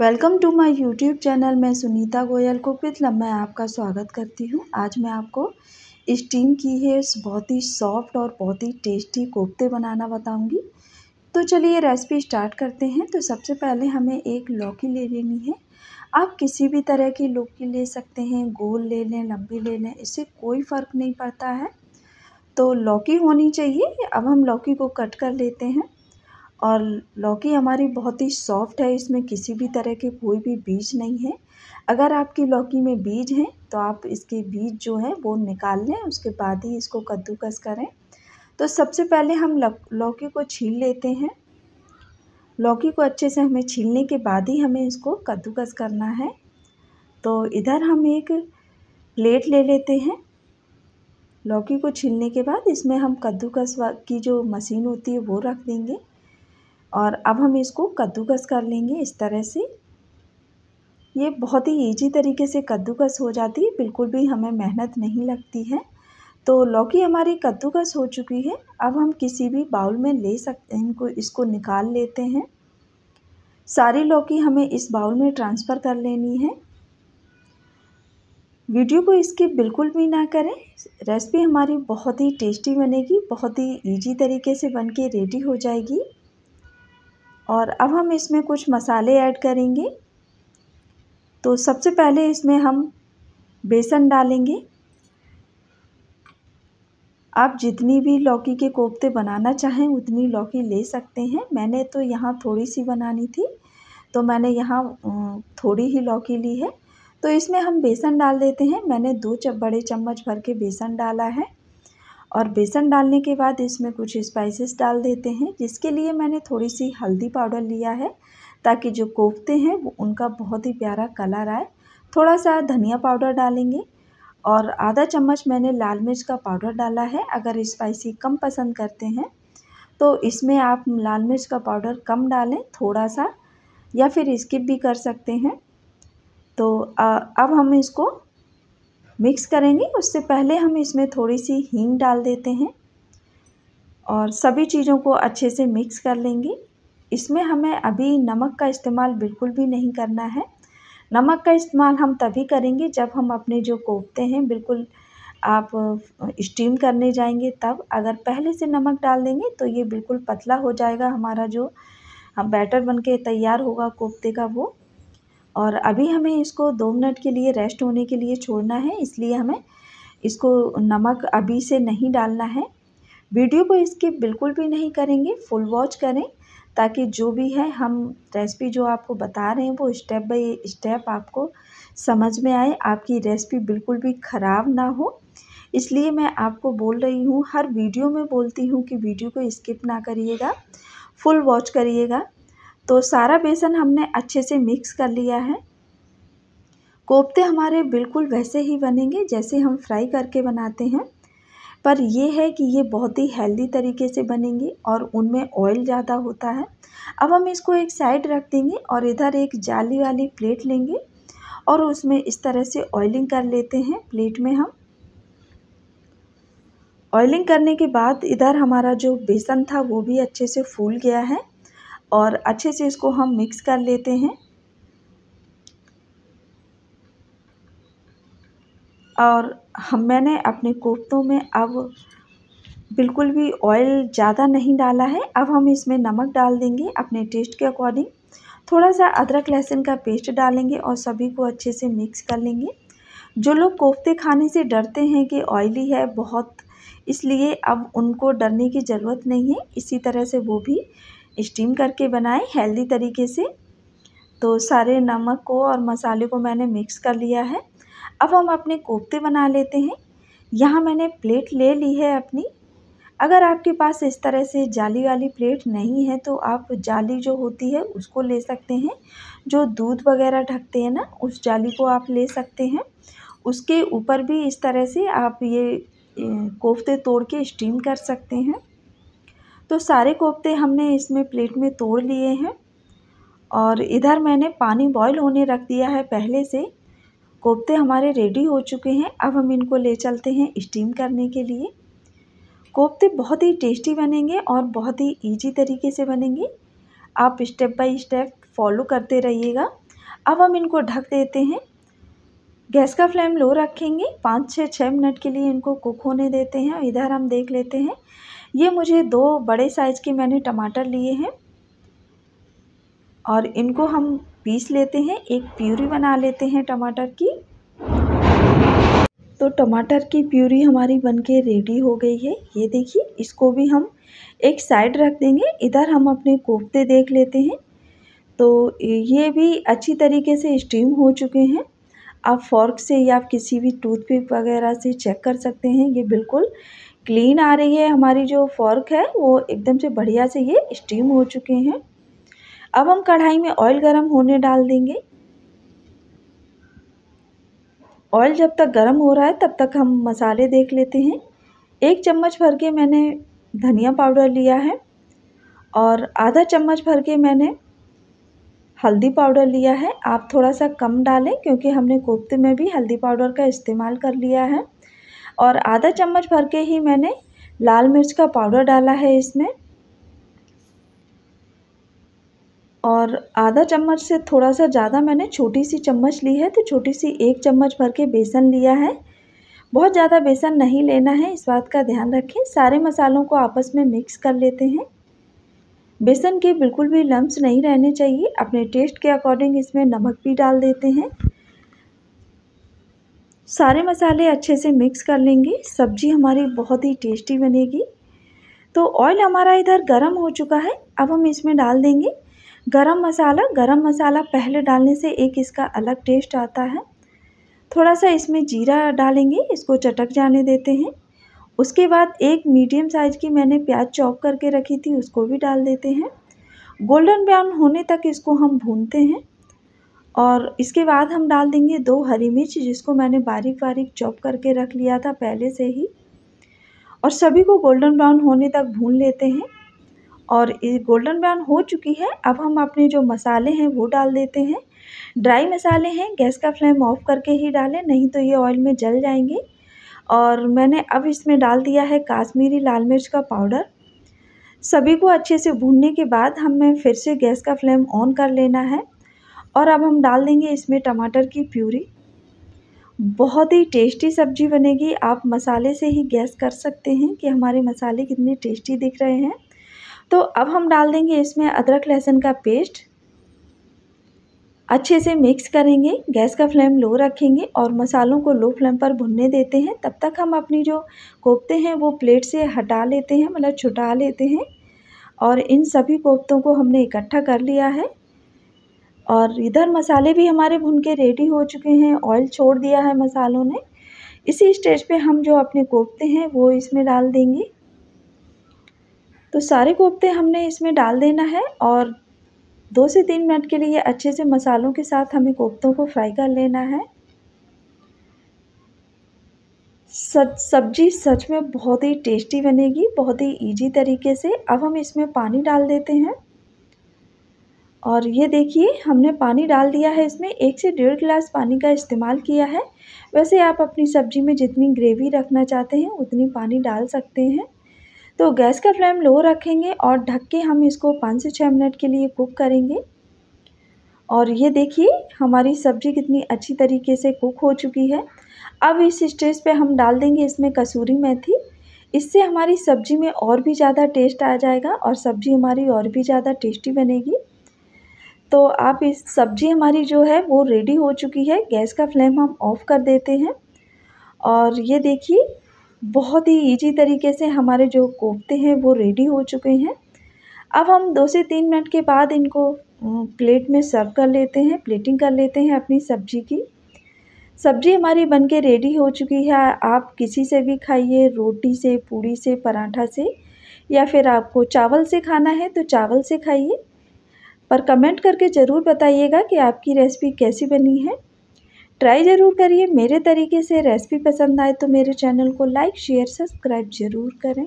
welcome to my YouTube channel मैं सुनीता गोयल को पितलम मैं आपका स्वागत करती हूँ आज मैं आपको स्टीम की है बहुत ही सॉफ्ट और बहुत ही टेस्टी कोफ्ते बनाना बताऊँगी तो चलिए रेसिपी स्टार्ट करते हैं तो सबसे पहले हमें एक लौकी ले लेनी है आप किसी भी तरह की लौकी ले सकते हैं गोल ले लें लंबी ले लें इससे कोई फ़र्क नहीं पड़ता है तो लौकी होनी चाहिए अब हम लौकी को कट कर लेते हैं और लौकी हमारी बहुत ही सॉफ्ट है इसमें किसी भी तरह के कोई भी बीज नहीं है अगर आपकी लौकी में बीज हैं तो आप इसके बीज जो हैं वो निकाल लें उसके बाद ही इसको कद्दूकस करें तो सबसे पहले हम लौकी को छील लेते हैं लौकी को अच्छे से हमें छीलने के बाद ही हमें इसको कद्दूकस करना है तो इधर हम एक प्लेट ले लेते हैं लौकी को छीलने के बाद इसमें हम कद्दूकस की जो मशीन होती है वो रख देंगे और अब हम इसको कद्दूकस कर लेंगे इस तरह से ये बहुत ही ईजी तरीके से कद्दूकस हो जाती है बिल्कुल भी हमें मेहनत नहीं लगती है तो लौकी हमारी कद्दूकस हो चुकी है अब हम किसी भी बाउल में ले सकते हैं इनको इसको निकाल लेते हैं सारी लौकी हमें इस बाउल में ट्रांसफ़र कर लेनी है वीडियो को इसकी बिल्कुल भी ना करें रेसिपी हमारी बहुत ही टेस्टी बनेगी बहुत ही ईजी तरीके से बन के रेडी हो जाएगी और अब हम इसमें कुछ मसाले ऐड करेंगे तो सबसे पहले इसमें हम बेसन डालेंगे आप जितनी भी लौकी के कोफ्ते बनाना चाहें उतनी लौकी ले सकते हैं मैंने तो यहाँ थोड़ी सी बनानी थी तो मैंने यहाँ थोड़ी ही लौकी ली है तो इसमें हम बेसन डाल देते हैं मैंने दो बड़े चम्मच भर के बेसन डाला है और बेसन डालने के बाद इसमें कुछ स्पाइसेस डाल देते हैं जिसके लिए मैंने थोड़ी सी हल्दी पाउडर लिया है ताकि जो कोफ्ते हैं वो उनका बहुत ही प्यारा कलर आए थोड़ा सा धनिया पाउडर डालेंगे और आधा चम्मच मैंने लाल मिर्च का पाउडर डाला है अगर स्पाइसी कम पसंद करते हैं तो इसमें आप लाल मिर्च का पाउडर कम डालें थोड़ा सा या फिर स्किप भी कर सकते हैं तो अब हम इसको मिक्स करेंगे उससे पहले हम इसमें थोड़ी सी हींग डाल देते हैं और सभी चीज़ों को अच्छे से मिक्स कर लेंगे इसमें हमें अभी नमक का इस्तेमाल बिल्कुल भी नहीं करना है नमक का इस्तेमाल हम तभी करेंगे जब हम अपने जो कोफ्ते हैं बिल्कुल आप स्टीम करने जाएंगे तब अगर पहले से नमक डाल देंगे तो ये बिल्कुल पतला हो जाएगा हमारा जो बैटर बन के तैयार होगा कोफ्ते का वो और अभी हमें इसको दो मिनट के लिए रेस्ट होने के लिए छोड़ना है इसलिए हमें इसको नमक अभी से नहीं डालना है वीडियो को इसके बिल्कुल भी नहीं करेंगे फुल वॉच करें ताकि जो भी है हम रेसिपी जो आपको बता रहे हैं वो स्टेप बाय स्टेप आपको समझ में आए आपकी रेसिपी बिल्कुल भी ख़राब ना हो इसलिए मैं आपको बोल रही हूँ हर वीडियो में बोलती हूँ कि वीडियो को स्किप ना करिएगा फुल वॉच करिएगा तो सारा बेसन हमने अच्छे से मिक्स कर लिया है कोफ्ते हमारे बिल्कुल वैसे ही बनेंगे जैसे हम फ्राई करके बनाते हैं पर यह है कि ये बहुत ही हेल्दी तरीके से बनेंगे और उनमें ऑयल ज़्यादा होता है अब हम इसको एक साइड रख देंगे और इधर एक जाली वाली प्लेट लेंगे और उसमें इस तरह से ऑयलिंग कर लेते हैं प्लेट में हम ऑयलिंग करने के बाद इधर हमारा जो बेसन था वो भी अच्छे से फूल गया है और अच्छे से इसको हम मिक्स कर लेते हैं और हम मैंने अपने कोफ्तों में अब बिल्कुल भी ऑयल ज़्यादा नहीं डाला है अब हम इसमें नमक डाल देंगे अपने टेस्ट के अकॉर्डिंग थोड़ा सा अदरक लहसुन का पेस्ट डालेंगे और सभी को अच्छे से मिक्स कर लेंगे जो लोग कोफ्ते खाने से डरते हैं कि ऑयली है बहुत इसलिए अब उनको डरने की ज़रूरत नहीं है इसी तरह से वो भी स्टीम करके बनाए हेल्दी तरीके से तो सारे नमक को और मसाले को मैंने मिक्स कर लिया है अब हम अपने कोफ्ते बना लेते हैं यहाँ मैंने प्लेट ले ली है अपनी अगर आपके पास इस तरह से जाली वाली प्लेट नहीं है तो आप जाली जो होती है उसको ले सकते हैं जो दूध वगैरह ढकते हैं ना उस जाली को आप ले सकते हैं उसके ऊपर भी इस तरह से आप ये कोफ्ते तोड़ के स्टीम कर सकते हैं तो सारे कोफ्ते हमने इसमें प्लेट में तोड़ लिए हैं और इधर मैंने पानी बॉईल होने रख दिया है पहले से कोफ्ते हमारे रेडी हो चुके हैं अब हम इनको ले चलते हैं स्टीम करने के लिए कोफ्ते बहुत ही टेस्टी बनेंगे और बहुत ही ईजी तरीके से बनेंगे आप स्टेप बाय स्टेप फॉलो करते रहिएगा अब हम इनको ढक देते हैं गैस का फ्लेम लो रखेंगे पाँच छः छः मिनट के लिए इनको कुक होने देते हैं इधर हम देख लेते हैं ये मुझे दो बड़े साइज़ के मैंने टमाटर लिए हैं और इनको हम पीस लेते हैं एक प्यूरी बना लेते हैं टमाटर की तो टमाटर की प्यूरी हमारी बनके रेडी हो गई है ये देखिए इसको भी हम एक साइड रख देंगे इधर हम अपने कोफ्ते देख लेते हैं तो ये भी अच्छी तरीके से स्टीम हो चुके हैं आप फॉर्क से या किसी भी टूथपिक वगैरह से चेक कर सकते हैं ये बिल्कुल क्लीन आ रही है हमारी जो फॉर्क है वो एकदम से बढ़िया से ये स्टीम हो चुके हैं अब हम कढ़ाई में ऑयल गरम होने डाल देंगे ऑयल जब तक गरम हो रहा है तब तक हम मसाले देख लेते हैं एक चम्मच भर के मैंने धनिया पाउडर लिया है और आधा चम्मच भर के मैंने हल्दी पाउडर लिया है आप थोड़ा सा कम डालें क्योंकि हमने कोफ्ते में भी हल्दी पाउडर का इस्तेमाल कर लिया है और आधा चम्मच भर के ही मैंने लाल मिर्च का पाउडर डाला है इसमें और आधा चम्मच से थोड़ा सा ज़्यादा मैंने छोटी सी चम्मच ली है तो छोटी सी एक चम्मच भर के बेसन लिया है बहुत ज़्यादा बेसन नहीं लेना है इस बात का ध्यान रखें सारे मसालों को आपस में मिक्स कर लेते हैं बेसन के बिल्कुल भी लम्ब नहीं रहने चाहिए अपने टेस्ट के अकॉर्डिंग इसमें नमक भी डाल देते हैं सारे मसाले अच्छे से मिक्स कर लेंगे सब्जी हमारी बहुत ही टेस्टी बनेगी तो ऑयल हमारा इधर गर्म हो चुका है अब हम इसमें डाल देंगे गरम मसाला गरम मसाला पहले डालने से एक इसका अलग टेस्ट आता है थोड़ा सा इसमें जीरा डालेंगे इसको चटक जाने देते हैं उसके बाद एक मीडियम साइज़ की मैंने प्याज चॉप करके रखी थी उसको भी डाल देते हैं गोल्डन ब्राउन होने तक इसको हम भूनते हैं और इसके बाद हम डाल देंगे दो हरी मिर्च जिसको मैंने बारीक बारीक चॉप करके रख लिया था पहले से ही और सभी को गोल्डन ब्राउन होने तक भून लेते हैं और ये गोल्डन ब्राउन हो चुकी है अब हम अपने जो मसाले हैं वो डाल देते हैं ड्राई मसाले हैं गैस का फ्लेम ऑफ करके ही डालें नहीं तो ये ऑयल में जल जाएंगे और मैंने अब इसमें डाल दिया है काश्मीरी लाल मिर्च का पाउडर सभी को अच्छे से भूनने के बाद हमें फिर से गैस का फ्लेम ऑन कर लेना है और अब हम डाल देंगे इसमें टमाटर की प्यूरी बहुत ही टेस्टी सब्जी बनेगी आप मसाले से ही गैस कर सकते हैं कि हमारे मसाले कितने टेस्टी दिख रहे हैं तो अब हम डाल देंगे इसमें अदरक लहसुन का पेस्ट अच्छे से मिक्स करेंगे गैस का फ्लेम लो रखेंगे और मसालों को लो फ्लेम पर भुनने देते हैं तब तक हम अपनी जो कोफ्ते हैं वो प्लेट से हटा लेते हैं मतलब छुटा लेते हैं और इन सभी कोफ्तों को हमने इकट्ठा कर लिया है और इधर मसाले भी हमारे भुन के रेडी हो चुके हैं ऑयल छोड़ दिया है मसालों ने इसी स्टेज पे हम जो अपने कोफ्ते हैं वो इसमें डाल देंगे तो सारे कोफ्ते हमने इसमें डाल देना है और दो से तीन मिनट के लिए अच्छे से मसालों के साथ हमें कोफ्तों को फ्राई कर लेना है सच सब्जी सच में बहुत ही टेस्टी बनेगी बहुत ही इजी तरीके से अब हम इसमें पानी डाल देते हैं और ये देखिए हमने पानी डाल दिया है इसमें एक से डेढ़ गिलास पानी का इस्तेमाल किया है वैसे आप अपनी सब्ज़ी में जितनी ग्रेवी रखना चाहते हैं उतनी पानी डाल सकते हैं तो गैस का फ्लेम लो रखेंगे और ढक के हम इसको पाँच से छः मिनट के लिए कुक करेंगे और ये देखिए हमारी सब्ज़ी कितनी अच्छी तरीके से कुक हो चुकी है अब इस स्टेज पे हम डाल देंगे इसमें कसूरी मेथी इससे हमारी सब्ज़ी में और भी ज़्यादा टेस्ट आ जाएगा और सब्ज़ी हमारी और भी ज़्यादा टेस्टी बनेगी तो आप इस सब्जी हमारी जो है वो रेडी हो चुकी है गैस का फ्लेम हम ऑफ़ कर देते हैं और ये देखिए बहुत ही इजी तरीके से हमारे जो कोफ्ते हैं वो रेडी हो चुके हैं अब हम दो से तीन मिनट के बाद इनको प्लेट में सर्व कर लेते हैं प्लेटिंग कर लेते हैं अपनी सब्जी की सब्जी हमारी बन के रेडी हो चुकी है आप किसी से भी खाइए रोटी से पूड़ी से पराठा से या फिर आपको चावल से खाना है तो चावल से खाइए पर कमेंट करके ज़रूर बताइएगा कि आपकी रेसिपी कैसी बनी है ट्राई ज़रूर करिए मेरे तरीके से रेसिपी पसंद आए तो मेरे चैनल को लाइक शेयर सब्सक्राइब ज़रूर करें